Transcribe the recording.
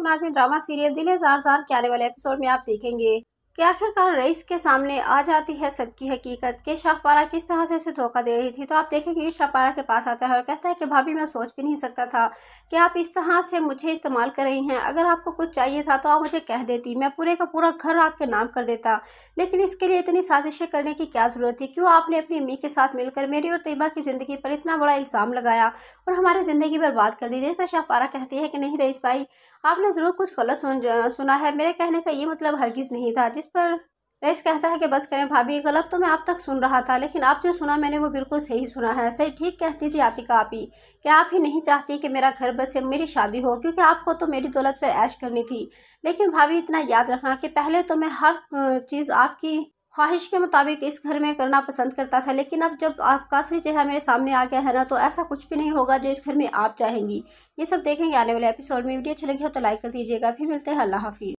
मुनाजिन drama serial Dil Zaar Zaar के आने वाले एपिसोड में आप देखेंगे कि आखिरकार रईस के सामने आ जाती है सबकी हकीकत कि शाहपारा किस तरह से उसे धोखा दे रही थी तो आप देखेंगे कि शाहपारा के पास आता है और कहता है कि भाभी मैं सोच भी नहीं सकता था कि आप इस तरह से मुझे इस्तेमाल कर रही हैं अगर आपको कुछ चाहिए था तो आप मुझे कह देती मैं पूरे का पूरा घर आपके नाम कर देता लेकिन इसके लिए इतनी साजिशें करने की क्या ज़रूरत थी क्यों आपने अपनी अम्मी के साथ मिलकर मेरी और तयबा की ज़िंदगी पर इतना बड़ा इल्ज़ाम लगाया और हमारी ज़िंदगी बर्बाद कर दी जिस पर शाहपारा कहती है कि नहीं रईस भाई आपने ज़रूर कुछ गलत सुना है मेरे कहने का ये मतलब हरगिज़ नहीं था जिस पर रईस कहता है कि बस करें भाभी गलत तो मैं आप तक सुन रहा था लेकिन आप जो सुना मैंने वो बिल्कुल सही सुना है सही ठीक कहती थी आतिका आप ही क्या आप ही नहीं चाहती कि मेरा घर बस मेरी शादी हो क्योंकि आपको तो मेरी दौलत पर ऐश करनी थी लेकिन भाभी इतना याद रखना कि पहले तो मैं हर चीज़ आपकी ख्वाहिश के मुताबिक इस घर में करना पसंद करता था लेकिन अब जब आपका असली चेहरा मेरे सामने आ गया है ना तो ऐसा कुछ भी नहीं होगा जो इस घर में आप चाहेंगी ये सब देखेंगे आने वाले एपिसोड में वीडियो अच्छी लगी हो तो लाइक कर दीजिएगा फिर मिलते हैं अल्लाह हाफिज़